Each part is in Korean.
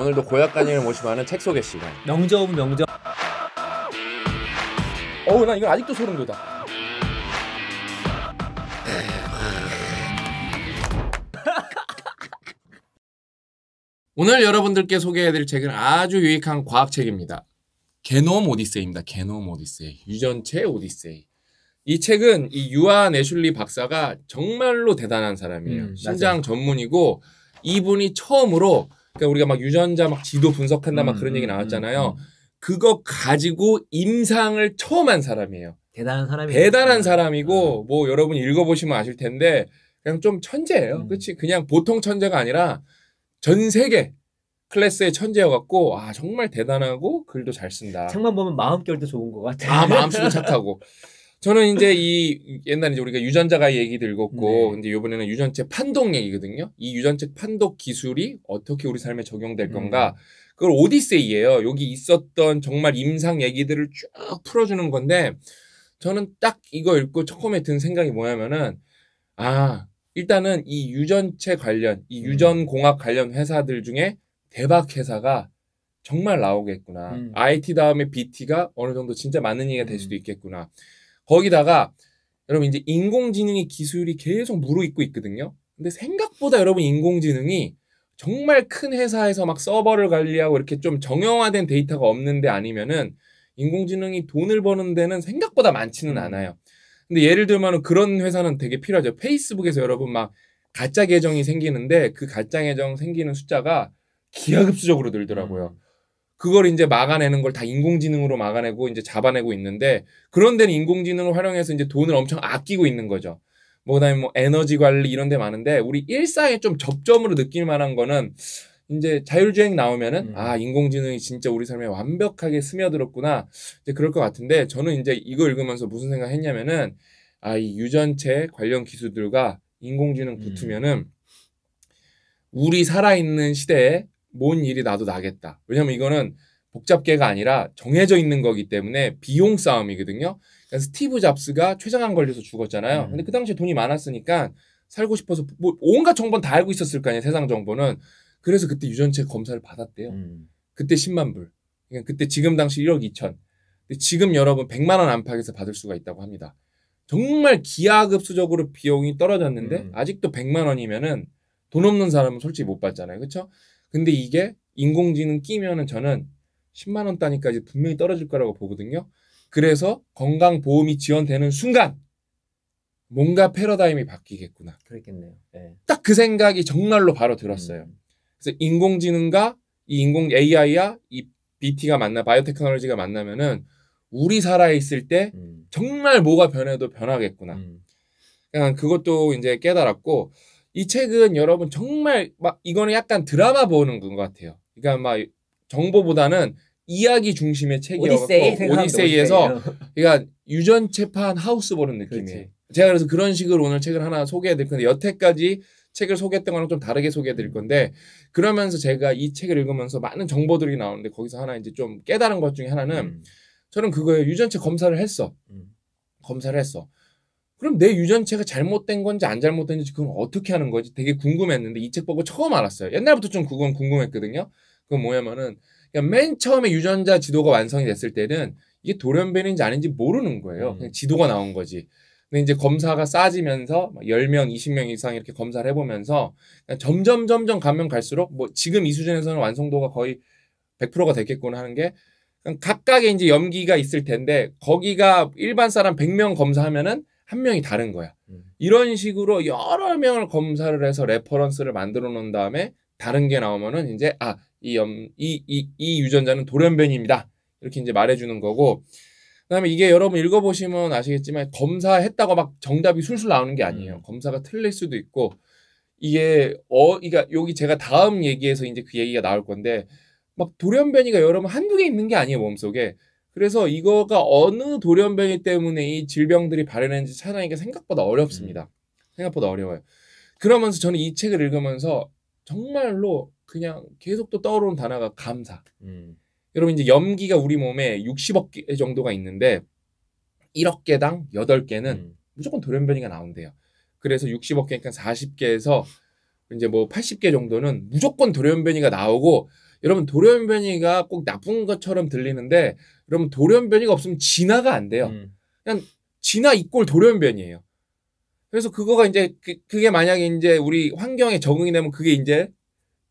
오늘도 고약간인을 모시고하는책 소개 시간. 명저 오 명저. 어우 나 이건 아직도 소름 돋아. 오늘 여러분들께 소개해드릴 책은 아주 유익한 과학책입니다. 게놈 오디세이입니다. 게놈 오디세이. 유전체 오디세이. 이 책은 이 유아 네슐리 박사가 정말로 대단한 사람이에요. 음, 신장 전문이고 이분이 처음으로 그러니까 우리가 막 유전자 막 지도 분석한다 막 그런 음, 얘기 음, 나왔잖아요. 음, 그거 가지고 임상을 처음 한 사람이에요. 대단한 사람이 대단한 사람이고 아. 뭐 여러분 읽어보시면 아실 텐데 그냥 좀 천재예요. 음. 그렇지 그냥 보통 천재가 아니라 전 세계 클래스의 천재여갖고 아 정말 대단하고 글도 잘 쓴다. 책만 보면 마음결도 좋은 것 같아. 아 마음씨도 착하고. 저는 이제 이 옛날에 이제 우리가 유전자가 얘기들었고 네. 이제 요번에는 유전체 판독 얘기거든요. 이 유전체 판독 기술이 어떻게 우리 삶에 적용될 음. 건가? 그걸 오디세이예요. 여기 있었던 정말 임상 얘기들을 쭉 풀어주는 건데 저는 딱 이거 읽고 처음에 든 생각이 뭐냐면은 아 일단은 이 유전체 관련 이 음. 유전공학 관련 회사들 중에 대박 회사가 정말 나오겠구나. 음. IT 다음에 BT가 어느 정도 진짜 맞는 얘기가 될 음. 수도 있겠구나. 거기다가 여러분 이제 인공지능의 기술이 계속 무르익고 있거든요. 근데 생각보다 여러분 인공지능이 정말 큰 회사에서 막 서버를 관리하고 이렇게 좀 정형화된 데이터가 없는데 아니면은 인공지능이 돈을 버는 데는 생각보다 많지는 음. 않아요. 근데 예를 들면 은 그런 회사는 되게 필요하죠. 페이스북에서 여러분 막 가짜 계정이 생기는데 그 가짜 계정 생기는 숫자가 기하급수적으로 늘더라고요. 음. 그걸 이제 막아내는 걸 다 인공지능으로 막아내고 이제 잡아내고 있는데 그런 데는 인공지능을 활용해서 이제 돈을 엄청 아끼고 있는 거죠. 뭐 그다음에 뭐 에너지 관리 이런 데 많은데 우리 일상에 좀 접점으로 느낄 만한 거는 이제 자율주행 나오면은 음. 아 인공지능이 진짜 우리 삶에 완벽하게 스며들었구나 이제 그럴 것 같은데 저는 이제 이거 읽으면서 무슨 생각했냐면은 아 이 유전체 관련 기술들과 인공지능 음. 붙으면은 우리 살아있는 시대에 뭔 일이 나도 나겠다. 왜냐면 이거는 복잡계가 아니라 정해져 있는 거기 때문에 비용 싸움이거든요. 그러니 스티브 잡스가 최장암 걸려서 죽었잖아요. 음. 근데 그 당시에 돈이 많았으니까 살고 싶어서 뭐 온갖 정보는 다 알고 있었을 거 아니에요. 세상 정보는. 그래서 그때 유전체 검사를 받았대요. 음. 그때 10만 불. 그러니까 그때 지금 당시 1억 2천. 근데 지금 여러분 100만 원 안팎에서 받을 수가 있다고 합니다. 정말 기하급수적으로 비용이 떨어졌는데 음. 아직도 100만 원이면은 돈 없는 사람은 솔직히 못 받잖아요. 그렇죠? 근데 이게 인공지능 끼면은 저는 10만 원 단위까지 분명히 떨어질 거라고 보거든요. 그래서 건강보험이 지원되는 순간 뭔가 패러다임이 바뀌겠구나. 그렇겠네요. 네. 예. 딱그 생각이 정말로 바로 들었어요. 음. 그래서 인공지능과 이 인공 AI와 이 BT가 만나 바이오테크놀로지가 만나면은 우리 살아 있을 때 음. 정말 뭐가 변해도 변하겠구나. 음. 그냥 그것도 이제 깨달았고 이 책은 여러분 정말 막 이거는 약간 드라마 보는 것 같아요. 그러니까 막 정보보다는 이야기 중심의 책이어서 오디세이, 오디세이에서 그러니까 유전 재판 하우스 보는 느낌이에요. 그렇지. 제가 그래서 그런 식으로 오늘 책을 하나 소개해 드릴 건데 여태까지 책을 소개했던 거랑 좀 다르게 소개해 드릴 건데 그러면서 제가 이 책을 읽으면서 많은 정보들이 나오는데 거기서 하나 이제 좀 깨달은 것 중에 하나는 음. 저는 그거에 유전체 검사를 했어. 음. 검사를 했어. 그럼 내 유전체가 잘못된 건지 안 잘못된지 그건 어떻게 하는 거지 되게 궁금했는데 이 책 보고 처음 알았어요. 옛날부터 좀 그건 궁금했거든요. 그건 뭐냐면은 그냥맨 그러니까 처음에 유전자 지도가 완성이 됐을 때는 이게 돌연변인지 아닌지 모르는 거예요. 음. 그냥 지도가 나온 거지. 근데 이제 검사가 싸지면서 10명, 20명 이상 이렇게 검사를 해보면서 점점 점점 가면 갈수록 뭐 지금 이 수준에서는 완성도가 거의 100%가 됐겠구나 하는 게 각각의 이제 염기가 있을 텐데 거기가 일반 사람 100명 검사하면은 한 명이 다른 거야. 음. 이런 식으로 여러 명을 검사를 해서 레퍼런스를 만들어 놓은 다음에 다른 게 나오면은 이제 아, 이, 염, 이, 이, 이 유전자는 돌연변이입니다. 이렇게 이제 말해주는 거고. 그 다음에 이게 여러분 읽어보시면 아시겠지만 검사했다고 막 정답이 술술 나오는 게 아니에요. 음. 검사가 틀릴 수도 있고 이게 어, 그러니까 여기 제가 다음 얘기에서 이제 그 얘기가 나올 건데 막 돌연변이가 여러분 한두 개 있는 게 아니에요, 몸속에. 그래서 이거가 어느 돌연변이 때문에 이 질병들이 발현했는지 찾아내기가 생각보다 어렵습니다. 음. 생각보다 어려워요. 그러면서 저는 이 책을 읽으면서 정말로 그냥 계속 또 떠오르는 단어가 감사. 음. 여러분 이제 염기가 우리 몸에 60억 개 정도가 있는데 1억 개당 8개는 음. 무조건 돌연변이가 나온대요. 그래서 60억 개니까 40개에서 이제 뭐 80개 정도는 무조건 돌연변이가 나오고 여러분 돌연변이가 꼭 나쁜 것처럼 들리는데 여러분 돌연변이가 없으면 진화가 안 돼요. 음. 그냥 진화 이꼴 돌연변이에요. 그래서 그거가 이제 그, 게 만약에 이제 우리 환경에 적응이 되면 그게 이제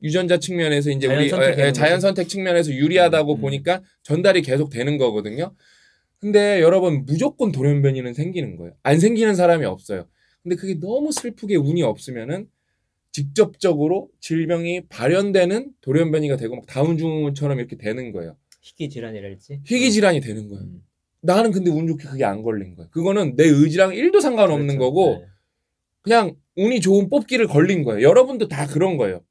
유전자 측면에서 이제 자연 우리 선택 에, 예, 예, 자연 선택 측면에서 유리하다고 음, 음. 보니까 전달이 계속 되는 거거든요. 근데 여러분 무조건 돌연변이는 생기는 거예요. 안 생기는 사람이 없어요. 근데 그게 너무 슬프게 운이 없으면은 직접적으로 질병이 발현되는 돌연변이가 되고 막 다운증후군처럼 이렇게 되는 거예요. 희귀 질환이랄지. 희귀 질환이 되는 거예요. 음. 나는 근데 운 좋게 그게 안 걸린 거예요. 그거는 내 의지랑 1도 상관없는 그렇죠. 거고 네. 그냥 운이 좋은 뽑기를 걸린 거예요. 여러분도 다 그런 거예요.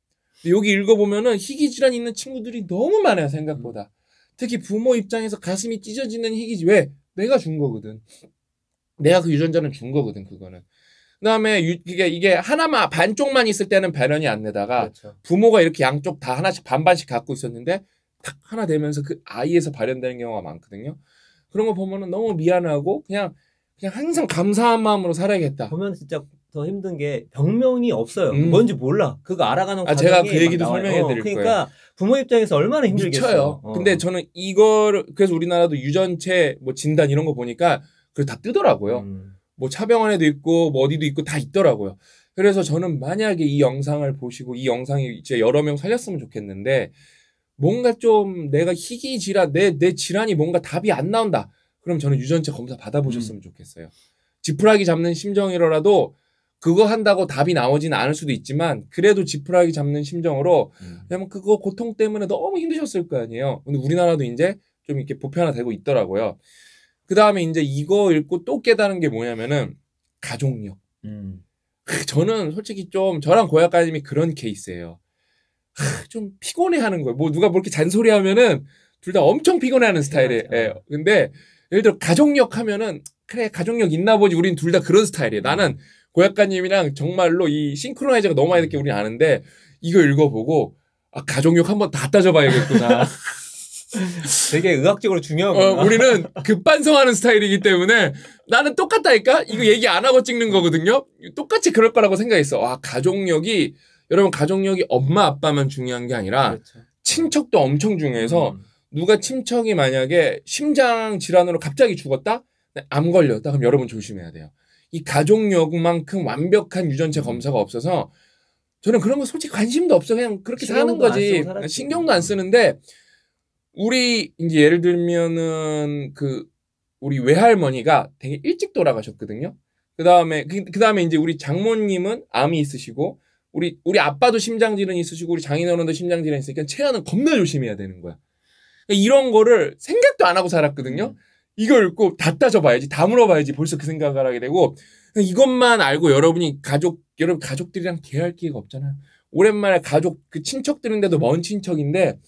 여기 읽어보면은 희귀 질환 있는 친구들이 너무 많아요 생각보다. 음. 특히 부모 입장에서 가슴이 찢어지는 희귀지 왜 내가 준 거거든. 내가 그 유전자는 준 거거든 그거는. 그다음에 유, 이게 이게 하나만 반쪽만 있을 때는 배런이 안 내다가 그렇죠. 부모가 이렇게 양쪽 다 하나씩 반반씩 갖고 있었는데 딱 하나 되면서 그 아이에서 발현되는 경우가 많거든요. 그런 거 보면은 너무 미안하고 그냥 그냥 항상 감사한 마음으로 살아야겠다. 보면 진짜 더 힘든 게 병명이 없어요. 음. 뭔지 몰라. 그거 알아가는 아, 제가 그 얘기도 설명해 드릴 어, 그러니까 거예요. 그러니까 부모 입장에서 얼마나 힘들겠어요. 어. 근데 저는 이걸 그래서 우리나라도 유전체 뭐 진단 이런 거 보니까 그걸 다 뜨더라고요. 음. 뭐 차병원에도 있고 뭐 어디도 있고 다 있더라고요. 그래서 저는 만약에 이 영상을 보시고 이 영상이 이제 여러 명 살렸으면 좋겠는데 뭔가 좀 내가 희귀 질환 내 내 질환이 뭔가 답이 안 나온다. 그럼 저는 유전체 검사 받아보셨으면 음. 좋겠어요. 지푸라기 잡는 심정이라도 그거 한다고 답이 나오진 않을 수도 있지만 그래도 지푸라기 잡는 심정으로 음. 왜냐면 그거 고통 때문에 너무 힘드셨을 거 아니에요. 근데 우리나라도 이제 좀 이렇게 보편화되고 있더라고요. 그 다음에 이제 이거 읽고 또 깨달은 게 뭐냐면은 가족력. 음. 저는 솔직히 좀 저랑 고약가님이 그런 케이스예요. 좀 피곤해하는 거예요. 뭐 누가 뭐 이렇게 잔소리하면은 둘 다 엄청 피곤해하는 스타일이에요. 예. 근데 예를 들어 가족력 하면은 그래 가족력 있나 보지. 우린 둘 다 그런 스타일이에요. 음. 나는 고약가님이랑 정말로 이 싱크로나이저가 너무 많이 될게 음. 우린 아는데 이거 읽어보고 아, 가족력 한번 다 따져봐야겠구나. 되게 의학적으로 중요한 거야. 어, 우리는 급반성하는 스타일이기 때문에 나는 똑같다니까? 이거 얘기 안 하고 찍는 거거든요? 똑같이 그럴 거라고 생각했어. 와, 가족력이, 여러분, 가족력이 엄마, 아빠만 중요한 게 아니라 그렇죠. 친척도 엄청 중요해서 음. 누가 친척이 만약에 심장 질환으로 갑자기 죽었다? 네, 암 걸렸다? 그럼 여러분 조심해야 돼요. 이 가족력만큼 완벽한 유전체 검사가 없어서 저는 그런 거 솔직히 관심도 없어. 그냥 그렇게 사는 거지. 신경도 안 쓰는데 우리 이제 예를 들면은 그 우리 외할머니가 되게 일찍 돌아가셨거든요. 그 다음에 그 다음에 이제 우리 장모님은 암이 있으시고 우리 우리 아빠도 심장 질환이 있으시고 우리 장인어른도 심장 질환이 있으니까 체하는 겁나 조심해야 되는 거야. 그러니까 이런 거를 생각도 안 하고 살았거든요. 음. 이걸 꼭 다 따져봐야지, 다 물어봐야지 벌써 그 생각을 하게 되고 이것만 알고 여러분이 가족 여러분 가족들이랑 대할 기회가 없잖아요. 오랜만에 가족 그 친척들인데도 먼 친척인데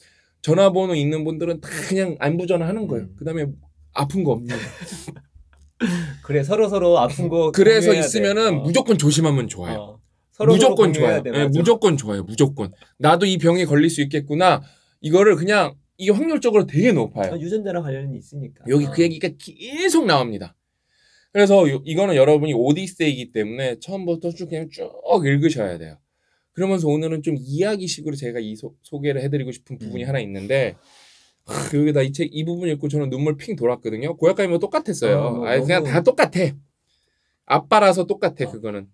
전화번호 있는 분들은 다 그냥 안부 전화하는 거예요. 음. 그다음에 아픈 거 없는 그래 서로 서로 아픈 거 그래서 있으면은 어. 무조건 조심하면 좋아요. 어. 서로 무조건 서로 좋아요. 돼, 네, 무조건 좋아요. 무조건 나도 이 병에 걸릴 수 있겠구나. 이거를 그냥 이게 확률적으로 되게 높아요. 아, 유전자랑 관련이 있으니까. 여기 어. 그 얘기가 계속 나옵니다. 그래서 요, 이거는 여러분이 오디세이기 때문에 처음부터 쭉 그냥 쭉 읽으셔야 돼요. 그러면서 오늘은 좀 이야기식으로 제가 이 소, 개를 해드리고 싶은 부분이 음. 하나 있는데 하, 여기다 이 책 이 부분 읽고 저는 눈물 핑 돌았거든요. 고약가이면 똑같았어요. 어, 뭐, 아 너무... 그냥 다 똑같아. 아빠라서 똑같아 어. 그거는.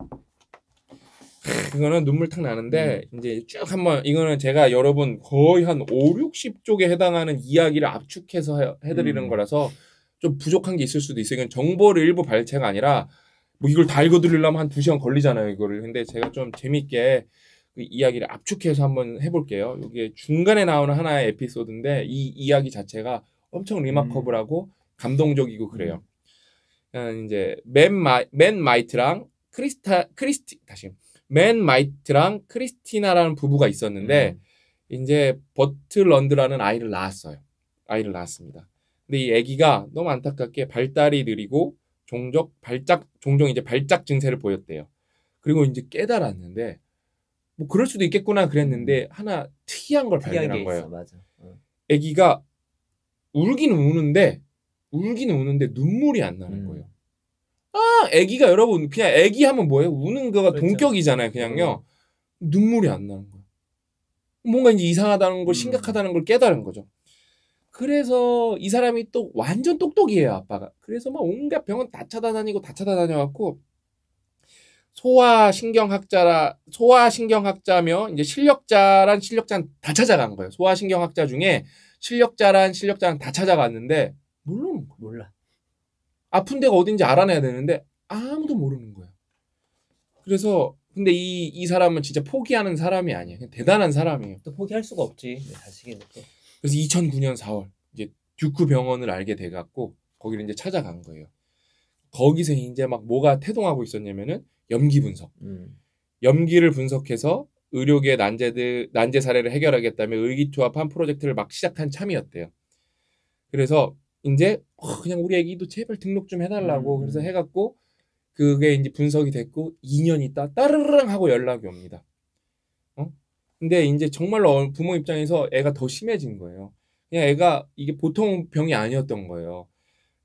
하, 그거는 눈물 탁 나는데 음. 이제 쭉 한번 이거는 제가 여러분 거의 한 5, 60쪽에 해당하는 이야기를 압축해서 해, 드리는 음. 거라서 좀 부족한 게 있을 수도 있어요. 이건 정보를 일부 발췌가 아니라 뭐 이걸 다 읽어드리려면 한 두 시간 걸리잖아요, 이거를. 근데 제가 좀 재밌게 그 이야기를 압축해서 한번 해볼게요. 이게 중간에 나오는 하나의 에피소드인데 이 이야기 자체가 엄청 리마커블하고 음. 감동적이고 그래요. 음. 음 이제 맨, 마이, 맨 마이트랑 크리스타 크리스티 다시 맨 마이트랑 크리스티나라는 부부가 있었는데 음. 이제 버틀 런드라는 아이를 낳았어요. 아이를 낳았습니다. 근데 이 아기가 너무 안타깝게 발달이 느리고 종적 발작 종종 이제 발작 증세를 보였대요. 그리고 이제 깨달았는데 뭐 그럴 수도 있겠구나 그랬는데 음. 하나 특이한 걸 특이한 발견한 거예요. 맞아. 어. 애기가 울기는 우는데 울기는 우는데 눈물이 안 나는 음. 거예요. 아, 애기가 여러분 그냥 애기 하면 뭐예요? 우는 거가 그렇죠. 동격이잖아요, 그냥요. 음. 눈물이 안 나는 거예요. 뭔가 이제 이상하다는 걸 음. 심각하다는 걸 깨달은 거죠. 그래서 이 사람이 또 완전 똑똑이에요, 아빠가. 그래서 막 온갖 병원 다 찾아다니고 다 찾아다녀갖고 소아신경학자라 소아신경학자며 이제 실력자란 실력자는 다 찾아간 거예요. 소아신경학자 중에 실력자란 실력자는 다 찾아갔는데 물론 몰라. 아픈 데가 어딘지 알아내야 되는데 아무도 모르는 거예요. 그래서 근데 이 이 사람은 진짜 포기하는 사람이 아니에요. 대단한 사람이에요. 또 포기할 수가 없지 자식이 또. 그래서 2009년 4월 이제 듀크 병원을 알게 돼갖고 거기를 이제 찾아간 거예요. 거기서 이제 막 뭐가 태동하고 있었냐면은 염기 분석. 음. 염기를 분석해서 의료계 난제들 난제 사례를 해결하겠다며 의기투합한 프로젝트를 막 시작한 참이었대요. 그래서 이제 어, 그냥 우리 애기도 제발 등록 좀 해달라고 음. 그래서 해갖고 그게 이제 분석이 됐고 2년 있다 따르릉 르 하고 연락이 옵니다. 어? 근데 이제 정말로 부모 입장에서 애가 더 심해진 거예요. 그냥 애가 이게 보통 병이 아니었던 거예요.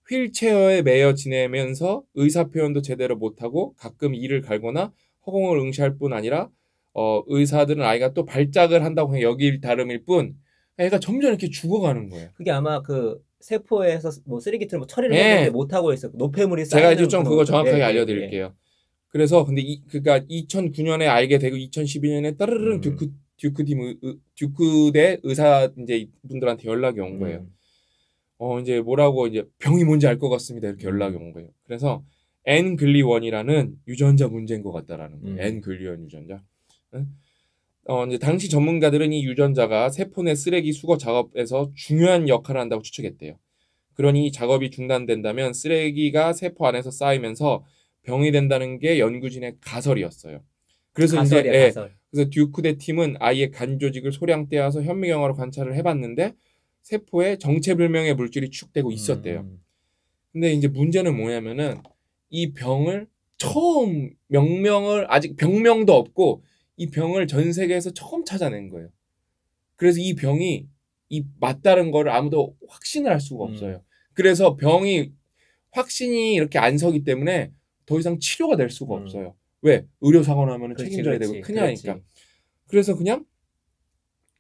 휠체어에 매여 지내면서 의사 표현도 제대로 못하고 가끔 이를 갈거나 허공을 응시할 뿐 아니라 어, 의사들은 아이가 또 발작을 한다고 그냥 여길 다름일 뿐 애가 점점 이렇게 죽어가는 거예요. 그게 아마 그 세포에서 뭐 쓰레기처럼 뭐 처리를 네. 못 하고 있어. 노폐물이 쌓이는 제가 이제 좀 그거 정확하게 네, 알려드릴게요. 네. 그래서 근데 이 그러니까 2009년에 알게 되고 2012년에 따르릉 음. 그 듀크디 듀크대 의사 이제 분들한테 연락이 온 거예요. 음. 어 이제 뭐라고 이제 병이 뭔지 알 것 같습니다. 이렇게 연락이 온 거예요. 그래서 N 글리원이라는 유전자 문제인 것 같다라는 거예요. 음. N 글리원 유전자. 응? 어 이제 당시 전문가들은 이 유전자가 세포 내 쓰레기 수거 작업에서 중요한 역할을 한다고 추측했대요. 그러니 작업이 중단된다면 쓰레기가 세포 안에서 쌓이면서 병이 된다는 게 연구진의 가설이었어요. 그래서 가설이야, 이제 예, 가설. 그래서 듀크대 팀은 아예 간 조직을 소량 떼어서 현미경화로 관찰을 해봤는데 세포에 정체불명의 물질이 축되고 있었대요. 음. 근데 이제 문제는 뭐냐면은 이 병을 처음 명명을 아직 병명도 없고 이 병을 전 세계에서 처음 찾아낸 거예요. 그래서 이 병이 이 맞다른 거를 아무도 확신을 할 수가 음. 없어요. 음. 그래서 병이 확신이 이렇게 안 서기 때문에 더 이상 치료가 될 수가 음. 없어요. 왜 의료 사고 나면 책임져야 되고 큰일이니까. 그래서 그냥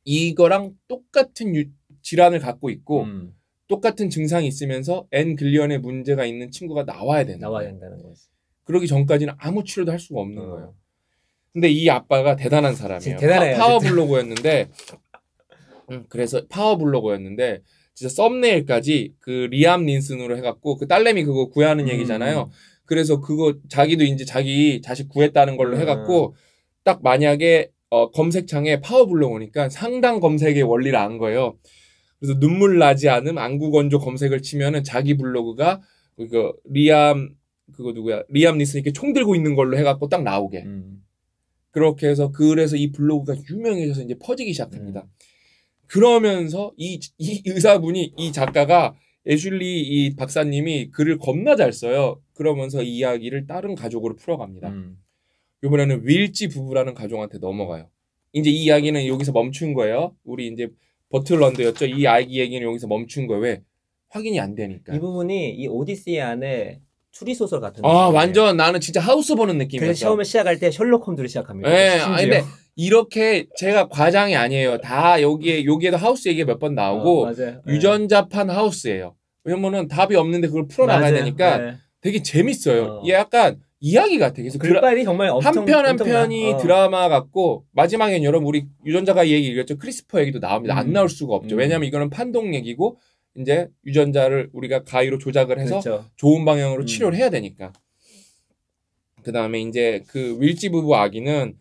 이거랑 똑같은 유, 질환을 갖고 있고 음. 똑같은 증상이 있으면서 N 글리언의 문제가 있는 친구가 나와야 된다. 나와야 된다는 거지. 그러기 전까지는 아무 치료도 할 수가 없는 어. 거예요. 근데 이 아빠가 대단한 사람이에요. 대단해요, 파, 워블로거였는데 음, 그래서 파워블로거였는데 진짜 썸네일까지 그 리암 닌슨으로 해갖고 그 딸내미 그거 구애하는 음. 얘기잖아요. 그래서 그거 자기도 이제 자기 자식 구했다는 걸로 음. 해갖고 딱 만약에 어, 검색창에 파워 불러오니까 상당 검색의 원리를 안 거예요. 그래서 눈물 나지 않음 안구건조 검색을 치면은 자기 블로그가 그 리암 그거 누구야 리암 리슨 이렇게 총 들고 있는 걸로 해갖고 딱 나오게 음. 그렇게 해서 그래서 이 블로그가 유명해져서 이제 퍼지기 시작합니다. 음. 그러면서 이, 이 의사분이 이 작가가 애슐리 이 박사님이 글을 겁나 잘 써요. 그러면서 이야기를 다른 가족으로 풀어갑니다. 음. 이번에는 윌지 부부라는 가족한테 넘어가요. 이제 이 이야기는 여기서 멈춘 거예요. 우리 이제 버틀런드였죠. 이 아기 얘기는 여기서 멈춘 거예요. 왜? 확인이 안 되니까. 이 부분이 이 오디세이 안에 추리 소설 같은. 아 느낌이에요. 완전 나는 진짜 하우스 보는 느낌이었어. 처음에 시작할 때 셜록 홈즈를 시작합니다. 네, 아 근데 이렇게 제가 과장이 아니에요. 다 여기에 여기에도 하우스 얘기 가몇 번 나오고 어, 유전자판 하우스예요. 왜냐면은 답이 없는데 그걸 풀어 나가야 되니까 네. 되게 재밌어요. 어. 이게 약간 이야기 같아. 그래서 글발이 정말 한편 한 편이 어. 드라마 같고 마지막엔 여러분 우리 유전자가 얘기 읽었죠. 크리스퍼 얘기도 나옵니다. 음. 안 나올 수가 없죠. 음. 왜냐면 이거는 판독 얘기고 이제 유전자를 우리가 가위로 조작을 해서 그렇죠. 좋은 방향으로 음. 치료를 해야 되니까. 그 다음에 이제 그 윌지 부부 아기는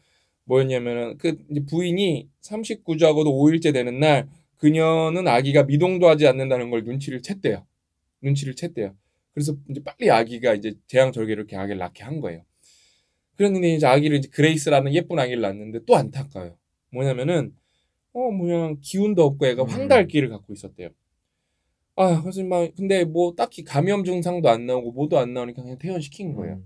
뭐였냐면은 그 부인이 39주하고도 5일째 되는 날 그녀는 아기가 미동도 하지 않는다는 걸 눈치를 챘대요. 눈치를 챘대요. 그래서 이제 빨리 아기가 이제 재앙절개를 이렇게 아기를 낳게 한 거예요. 그랬는데 이제 아기를 이제 그레이스라는 예쁜 아기를 낳는데 았또 안타까워요. 뭐냐면은 어 뭐냐 기운도 없고 애가 음. 황달기를 갖고 있었대요. 아 그래서 막 근데 뭐 딱히 감염 증상도 안 나오고 뭐도 안 나오니까 그냥 퇴원시킨 음. 거예요.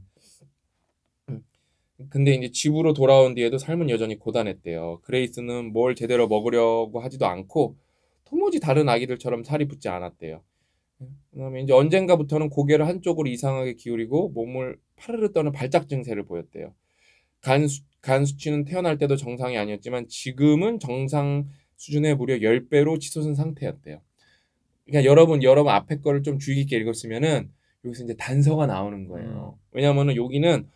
근데 이제 집으로 돌아온 뒤에도 삶은 여전히 고단했대요. 그레이스는 뭘 제대로 먹으려고 하지도 않고 도무지 다른 아기들처럼 살이 붙지 않았대요. 그다음에 이제 언젠가부터는 고개를 한쪽으로 이상하게 기울이고 몸을 파르르 떠는 발작 증세를 보였대요. 간, 수, 간 수치는 태어날 때도 정상이 아니었지만 지금은 정상 수준의 무려 10배로 치솟은 상태였대요. 그러니까 여러분 여러분 앞에 거를 좀 주의 깊게 읽었으면은 여기서 이제 단서가 나오는 거예요. 음. 왜냐면은 여기는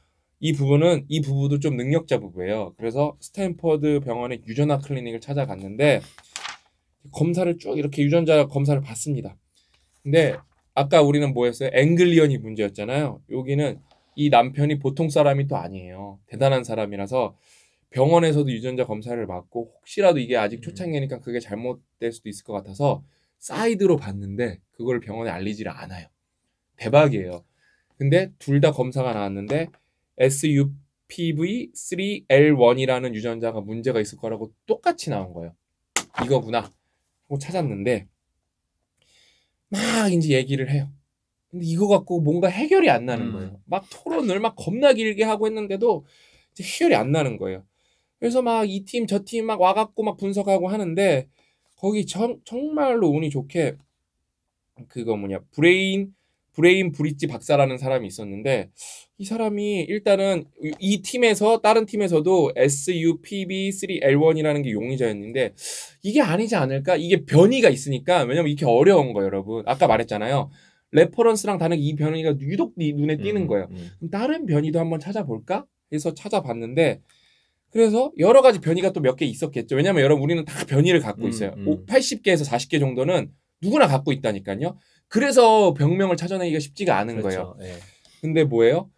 이 부분은 이 부부도 좀 능력자 부부예요. 그래서 스탠퍼드 병원의 유전학 클리닉을 찾아갔는데 검사를 쭉 이렇게 유전자 검사를 받습니다. 근데 아까 우리는 뭐 했어요? 앵글리언이 문제였잖아요. 여기는 이 남편이 보통 사람이 또 아니에요. 대단한 사람이라서 병원에서도 유전자 검사를 받고 혹시라도 이게 아직 음. 초창기니까 그게 잘못될 수도 있을 것 같아서 사이드로 봤는데 그걸 병원에 알리지를 않아요. 대박이에요. 근데 둘 다 검사가 나왔는데 SUPV3L1이라는 유전자가 문제가 있을 거라고 똑같이 나온 거예요. 이거구나. 하고 찾았는데 막 이제 얘기를 해요. 근데 이거 갖고 뭔가 해결이 안 나는 음. 거예요. 음. 막 토론을 막 겁나 길게 하고 했는데도 이제 해결이 안 나는 거예요. 그래서 막 이 팀 저 팀 막 와갖고 막 분석하고 하는데 거기 정, 정말로 운이 좋게 그거 뭐냐 브레인 브레인 브릿지 박사라는 사람이 있었는데 이 사람이 일단은 이 팀에서 다른 팀에서도 SUPB3L1이라는 게 용의자였는데 이게 아니지 않을까? 이게 변이가 있으니까 왜냐면 이게 렇 어려운 거예요, 여러분. 아까 말했잖아요. 레퍼런스랑 다른 이 변이가 유독 눈에 띄는 음, 거예요. 음. 그럼 다른 변이도 한번 찾아볼까? 해서 찾아봤는데 그래서 여러 가지 변이가 또 몇 개 있었겠죠. 왜냐면 여러분 우리는 다 변이를 갖고 음, 있어요. 음, 음. 80개에서 40개 정도는 누구나 갖고 있다니까요. 그래서 병명을 찾아내기가 쉽지가 않은 그렇죠. 거예요. 네. 근데 뭐예요?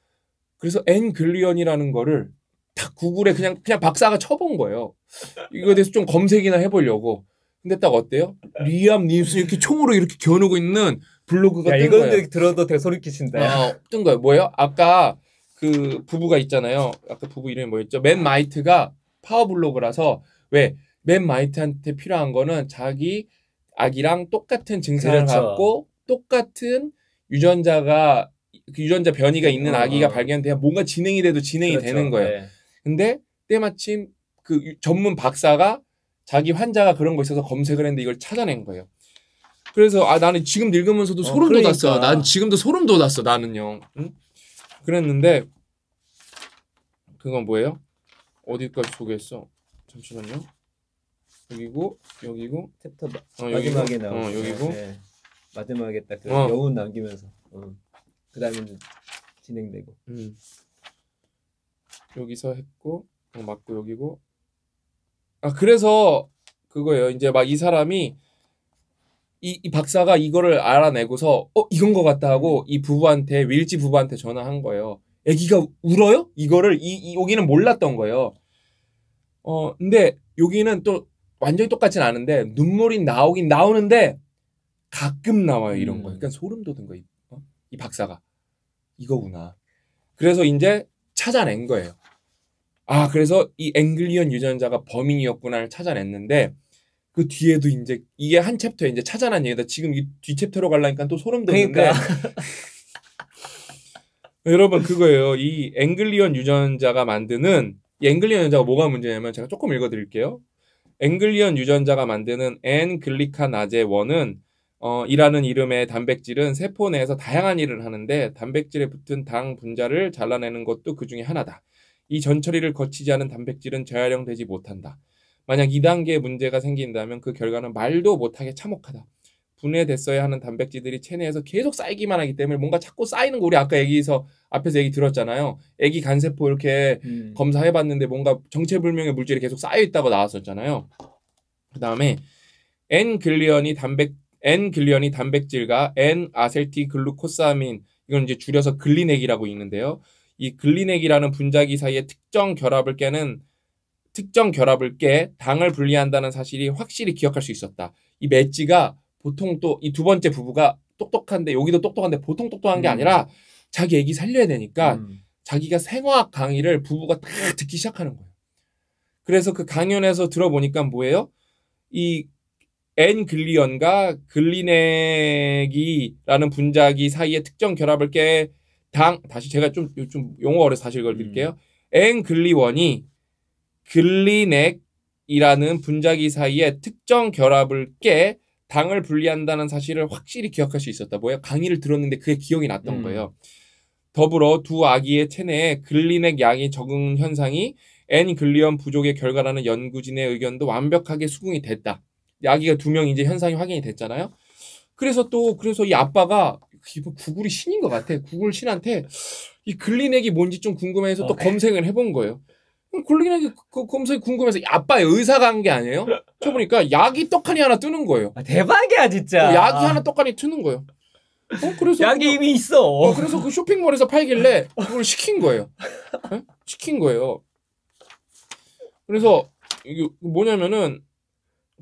그래서 엔글리언이라는 거를 딱 구글에 그냥 그냥 박사가 쳐본 거예요. 이거에 대해서 좀 검색이나 해보려고. 근데 딱 어때요? 리암 닐스 이렇게 총으로 이렇게 겨누고 있는 블로그가 야, 뜬 이건 거예요. 들어도 되게 소름 끼친다. 어, 뜬 거예요. 뭐예요? 아까 그 부부가 있잖아요. 아까 부부 이름이 뭐였죠? 맨 마이트가 파워 블로그라서 왜 맨 마이트한테 필요한 거는 자기 아기랑 똑같은 증상을 그렇죠. 갖고 똑같은 유전자가 그 유전자 변이가 어. 있는 아기가 발견돼야 뭔가 진행이 돼도 진행이 그렇죠. 되는 거예요. 네. 근데 때마침 그 전문 박사가 자기 환자가 그런 거 있어서 검색을 했는데 이걸 찾아낸 거예요. 그래서 아 나는 지금 늙으면서도 어, 소름 그러니까. 돋았어. 난 지금도 소름 돋았어. 나는요. 응? 그랬는데 그건 뭐예요? 어디까지 소개했어? 잠시만요. 여기고 여기고 챕터 마, 어, 마지막에 나오 어, 여기고 네. 마지막에 딱그 어. 여운 남기면서. 어. 그다음에 진행되고 음. 여기서 했고 어, 맞고 여기고 아 그래서 그거예요 이제 막 이 사람이 이, 이 박사가 이거를 알아내고서 어 이건 것 같다 하고 이 부부한테 윌지 부부한테 전화한 거예요 애기가 울어요 이거를 이, 이 여기는 몰랐던 거예요 어 근데 여기는 또 완전히 똑같진 않은데 눈물이 나오긴 나오는데 가끔 나와요 이런 거. 그러니까 소름 돋은 거. 이 박사가 이거구나. 그래서 이제 찾아낸 거예요. 아, 그래서 이 앵글리언 유전자가 범인이었구나를 찾아냈는데 그 뒤에도 이제 이게 한 챕터에 이제 찾아낸 얘기다. 지금 이 뒤 챕터로 갈라니까 또 소름 돋는데. 그러니까. 여러분 그거예요. 이 앵글리언 유전자가 만드는 앵글리언 유전자가 뭐가 문제냐면 제가 조금 읽어드릴게요. 앵글리언 유전자가 만드는 N 글리카나제 원은 어, 이라는 이름의 단백질은 세포 내에서 다양한 일을 하는데 단백질에 붙은 당 분자를 잘라내는 것도 그 중에 하나다. 이 전처리를 거치지 않은 단백질은 재활용되지 못한다. 만약 2단계 에 문제가 생긴다면 그 결과는 말도 못하게 참혹하다. 분해됐어야 하는 단백질들이 체내에서 계속 쌓이기만 하기 때문에 뭔가 자꾸 쌓이는 거 우리 아까 얘기해서 앞에서 얘기 들었잖아요. 애기 간세포 이렇게 음. 검사해봤는데 뭔가 정체불명의 물질이 계속 쌓여 있다고 나왔었잖아요. 그 다음에 N글리언이 단백 N-글리언이 단백질과 N-아셀티글루코사민 이건 이제 줄여서 글리넥이라고 읽는데요. 이 글리넥이라는 분자기 사이에 특정 결합을 깨는 특정 결합을 깨 당을 분리한다는 사실이 확실히 기억할 수 있었다. 이 매찌가 보통 또 이 두 번째 부부가 똑똑한데 여기도 똑똑한데 보통 똑똑한 게 음. 아니라 자기 애기 살려야 되니까 음. 자기가 생화학 강의를 부부가 딱 듣기 시작하는 거예요. 그래서 그 강연에서 들어보니까 뭐예요? 이앤 글리언과 글리넥이라는 분자기 사이의 특정 결합을 깨 당 다시 제가 좀좀 용어 어려서 다시 이걸 드릴게요. 음. 앤 글리원이 글리넥이라는 분자기 사이의 특정 결합을 깨 당을 분리한다는 사실을 확실히 기억할 수 있었다. 뭐예요? 강의를 들었는데 그게 기억이 났던 음. 거예요. 더불어 두 아기의 체내에 글리넥 양이 적응 현상이 앤 글리언 부족의 결과라는 연구진의 의견도 완벽하게 수긍이 됐다. 아기가 두 명 이제 현상이 확인이 됐잖아요. 그래서 또 그래서 이 아빠가 구글이 신인 것 같아. 구글 신한테 이 글리넥이 뭔지 좀 궁금해서 또 어, 검색을 해본 거예요. 글리넥이 그, 그 검색이 궁금해서 아빠의 의사가 한 게 아니에요? 저 보니까 약이 떡하니 하나 뜨는 거예요. 아, 대박이야 진짜. 약이 어, 하나 떡하니 뜨는 거예요. 어, 그래서 약이 그거, 이미 있어. 어, 그래서 그 쇼핑몰에서 팔길래 그걸 시킨 거예요. 네? 시킨 거예요. 그래서 이게 뭐냐면은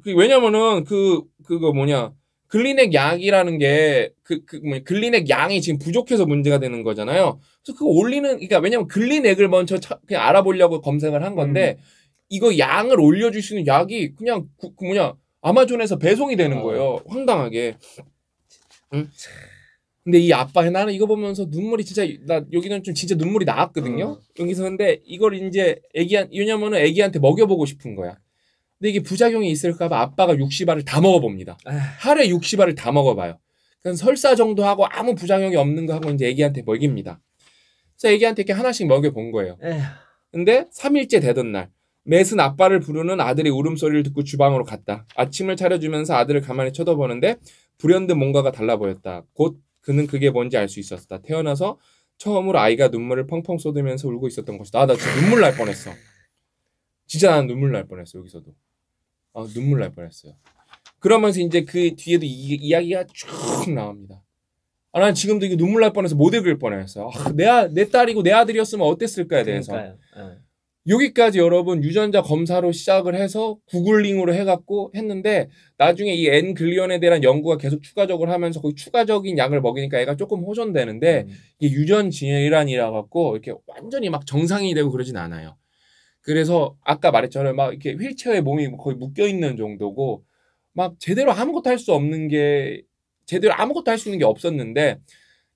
그 왜냐면은 그 그거 뭐냐 글리넥 약이라는게 그그 그 뭐냐 글리넥 양이 지금 부족해서 문제가 되는 거잖아요. 그래서 그거 올리는 그니까 왜냐면 글리넥을 먼저 차, 그냥 알아보려고 검색을 한 건데 음. 이거 양을 올려줄 수 있는 약이 그냥 그, 그 뭐냐 아마존에서 배송이 되는 아. 거예요. 아. 황당하게. 응? 음. 근데 이 아빠 나는 이거 보면서 눈물이 진짜 나 여기는 좀 진짜 눈물이 나왔거든요. 음. 여기서 근데 이걸 이제 애기한 왜냐면은 애기한테 먹여보고 싶은 거야. 근데 이게 부작용이 있을까봐 아빠가 60알을 다 먹어봅니다. 아. 하루에 60알을 다 먹어봐요. 그러 설사 정도 하고 아무 부작용이 없는 거 하고 이제 애기한테 먹입니다. 그래서 애기한테 이렇게 하나씩 먹여본 거예요. 예. 근데 3일째 되던 날, 맷은 아빠를 부르는 아들의 울음소리를 듣고 주방으로 갔다. 아침을 차려주면서 아들을 가만히 쳐다보는데 불현듯 뭔가가 달라 보였다. 곧 그는 그게 뭔지 알 수 있었다. 태어나서 처음으로 아이가 눈물을 펑펑 쏟으면서 울고 있었던 것이다. 아, 나 지금 눈물 날 뻔했어. 진짜 난 눈물 날 뻔했어, 여기서도. 어, 눈물 날 뻔했어요. 그러면서 이제 그 뒤에도 이, 이 야기가쭉 나옵니다. 아, 난 지금도 이거 눈물 날 뻔해서 못 읽을 뻔했어요. 아, 내, 아, 내 딸이고 내 아들이었으면 어땠을까에 대해서. 어. 여기까지 여러분 유전자 검사로 시작을 해서 구글링으로 해갖고 했는데 나중에 이 N 글리온에 대한 연구가 계속 추가적으로 하면서 거기 추가적인 약을 먹이니까 애가 조금 호전되는데 음. 이게 유전 질환이라 갖고 이렇게 완전히 막 정상이 되고 그러진 않아요. 그래서 아까 말했잖아요. 막 이렇게 휠체어에 몸이 거의 묶여 있는 정도고 막 제대로 아무것도 할 수 없는 게 제대로 아무것도 할 수 있는 게 없었는데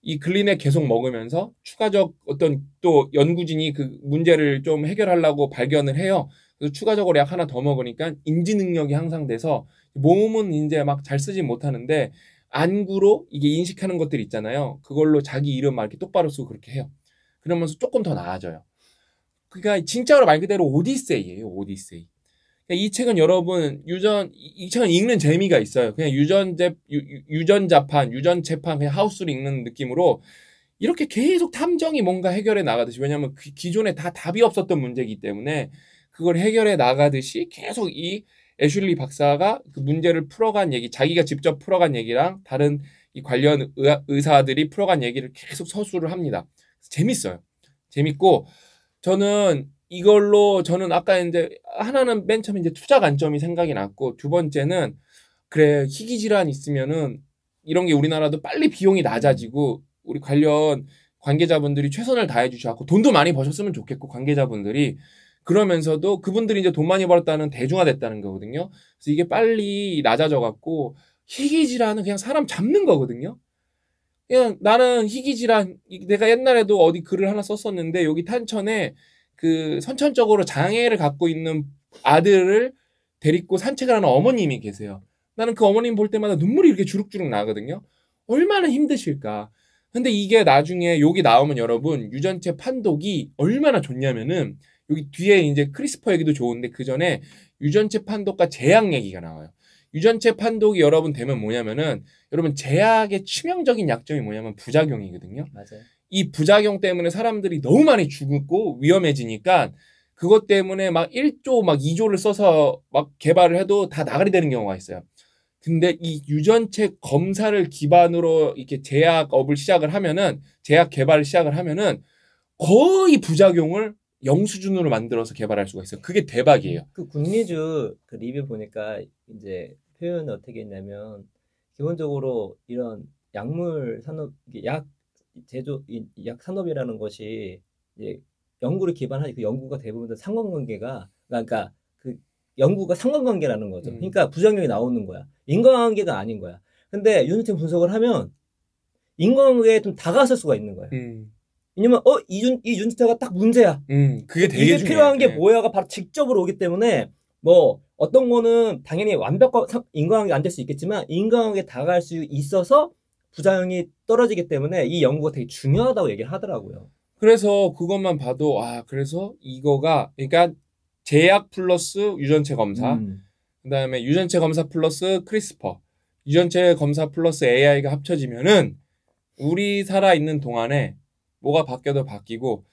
이 글린에 계속 먹으면서 추가적 어떤 또 연구진이 그 문제를 좀 해결하려고 발견을 해요. 그래서 추가적으로 약 하나 더 먹으니까 인지 능력이 향상돼서 몸은 이제 막 잘쓰진 못하는데 안구로 이게 인식하는 것들 있잖아요. 그걸로 자기 이름 막 이렇게 똑바로 쓰고 그렇게 해요. 그러면서 조금 더 나아져요. 그러니까 진짜로 말 그대로 오디세이예요. 오디세이. 그러니까 이 책은 여러분 유전 이 책은 읽는 재미가 있어요. 그냥 유전제 유전자판 유전재판 그냥 하우스를 읽는 느낌으로 이렇게 계속 탐정이 뭔가 해결해 나가듯이 왜냐하면 그 기존에 다 답이 없었던 문제이기 때문에 그걸 해결해 나가듯이 계속 이 애슐리 박사가 그 문제를 풀어간 얘기 자기가 직접 풀어간 얘기랑 다른 이 관련 의사들이 풀어간 얘기를 계속 서술을 합니다. 재밌어요. 재밌고 저는 이걸로 저는 아까 이제 하나는 맨 처음에 이제 투자 관점이 생각이 났고 두 번째는 그래 희귀 질환 있으면은 이런 게 우리나라도 빨리 비용이 낮아지고 우리 관련 관계자분들이 최선을 다해 주셔갖고 돈도 많이 버셨으면 좋겠고 관계자분들이 그러면서도 그분들이 이제 돈 많이 벌었다는 대중화됐다는 거거든요. 그래서 이게 빨리 낮아져갖고 희귀 질환은 그냥 사람 잡는 거거든요. 그냥 나는 희귀질환 내가 옛날에도 어디 글을 하나 썼었는데 여기 탄천에 그 선천적으로 장애를 갖고 있는 아들을 데리고 산책을 하는 어머님이 계세요. 나는 그 어머님 볼 때마다 눈물이 이렇게 주룩주룩 나거든요. 얼마나 힘드실까. 근데 이게 나중에 여기 나오면 여러분 유전체 판독이 얼마나 좋냐면은 여기 뒤에 이제 크리스퍼 얘기도 좋은데 그 전에 유전체 판독과 재앙 얘기가 나와요. 유전체 판독이 여러분 되면 뭐냐면은 여러분 제약의 치명적인 약점이 뭐냐면 부작용이거든요. 맞아요. 이 부작용 때문에 사람들이 너무 많이 죽고 위험해지니까 그것 때문에 막 1조 막 2조를 써서 막 개발을 해도 다 나가리 되는 경우가 있어요. 근데 이 유전체 검사를 기반으로 이렇게 제약업을 시작을 하면은 제약 개발을 시작을 하면은 거의 부작용을 영 수준으로 만들어서 개발할 수가 있어요. 그게 대박이에요. 그 국내주 그 리뷰 보니까 이제 표현은 어떻게 했냐면 기본적으로 이런 약물 산업 약 제조 약 산업이라는 것이 이제 연구를 기반한 그 연구가 대부분 상관관계가 그러니까 그 연구가 상관관계라는 거죠. 음. 그러니까 부작용이 나오는 거야. 인과관계가 아닌 거야. 근데 윤니팀 분석을 하면 인과관계에 좀 다가설 수가 있는 거야. 음. 왜냐면 어이윤이 윤차가 딱 문제야. 음, 그게 되게 이게 필요한 게 예. 뭐야가 바로 직접으로 오기 때문에 뭐 어떤 거는 당연히 완벽한 인과관계 가안 될 수 있겠지만 인과관계 다가갈 수 있어서 부작용이 떨어지기 때문에 이 연구가 되게 중요하다고 얘기를 하더라고요. 그래서 그것만 봐도 아 그래서 이거가 그러니까 제약 플러스 유전체 검사 음. 그다음에 유전체 검사 플러스 크리스퍼 유전체 검사 플러스 AI가 합쳐지면은 우리 살아 있는 동안에 뭐가 바뀌어도 바뀌고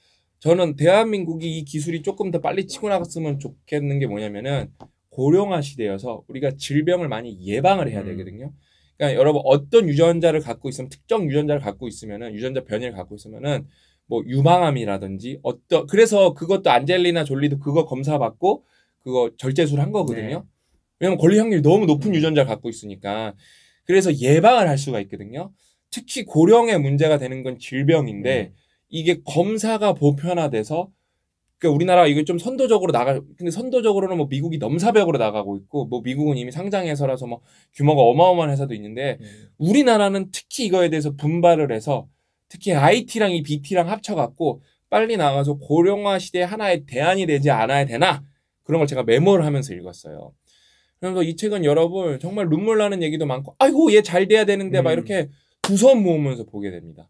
저는 대한민국이 이 기술이 조금 더 빨리 치고 나갔으면 좋겠는 게 뭐냐면은 고령화 시대여서 우리가 질병을 많이 예방을 해야 음. 되거든요. 그러니까 여러분 어떤 유전자를 갖고 있으면 특정 유전자를 갖고 있으면은 유전자 변이를 갖고 있으면은 뭐 유방암이라든지 어떤 그래서 그것도 안젤리나 졸리도 그거 검사 받고 그거 절제술 한 거거든요. 네. 왜냐면 권리 확률이 너무 높은 음. 유전자를 갖고 있으니까 그래서 예방을 할 수가 있거든요. 특히 고령의 문제가 되는 건 질병인데 음. 이게 검사가 보편화돼서 그러니까 우리나라 이게 좀 선도적으로 나가 근데 선도적으로는 뭐 미국이 넘사벽으로 나가고 있고 뭐 미국은 이미 상장해서라서 뭐 규모가 어마어마한 회사도 있는데 음. 우리나라는 특히 이거에 대해서 분발을 해서 특히 IT랑 이 BT랑 합쳐갖고 빨리 나가서 고령화 시대 하나의 대안이 되지 않아야 되나 그런 걸 제가 메모를 하면서 읽었어요. 그래서 이 책은 여러분 정말 눈물 나는 얘기도 많고 아이고 얘 잘 돼야 되는데 막 음. 이렇게 두서움 모으면서 보게 됩니다.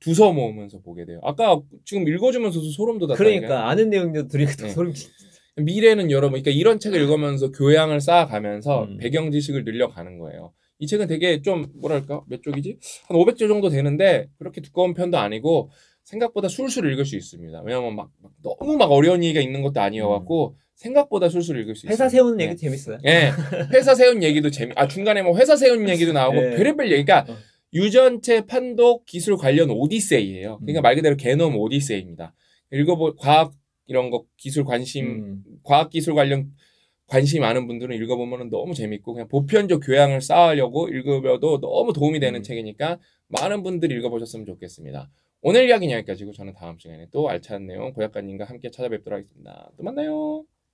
두서 모으면서 보게 돼요. 아까 지금 읽어주면서도 소름 돋았다. 그러니까 아는 내용도 들으니까 네. 소름 돋. 미래는 여러분, 그러니까 이런 책을 읽으면서 교양을 쌓아가면서 음. 배경 지식을 늘려가는 거예요. 이 책은 되게 좀 뭐랄까 몇 쪽이지 한 500쪽 정도 되는데 그렇게 두꺼운 편도 아니고 생각보다 술술 읽을 수 있습니다. 왜냐면 막, 막 너무 막 어려운 얘기가 있는 것도 아니어갖고 음. 생각보다 술술 읽을 수 있어요. 회사 세운 네. 얘기 재밌어요. 예. 네. 회사 세운 얘기도 재미. 아 중간에 뭐 회사 세운 얘기도 나오고 네. 별의별 얘기가 그러니까 어. 유전체 판독 기술 관련 오디세이예요. 그러니까 음. 말 그대로 개놈 오디세이입니다. 읽어볼 과학 이런 거 기술 관심 음. 과학 기술 관련 관심 많은 분들은 읽어보면 너무 재밌고 그냥 보편적 교양을 쌓으려고 읽으려도 너무 도움이 되는 음. 책이니까 많은 분들이 읽어보셨으면 좋겠습니다. 오늘 이야기는 여기까지고 저는 다음 시간에 또 알찬 내용 고약가님과 함께 찾아뵙도록 하겠습니다. 또 만나요.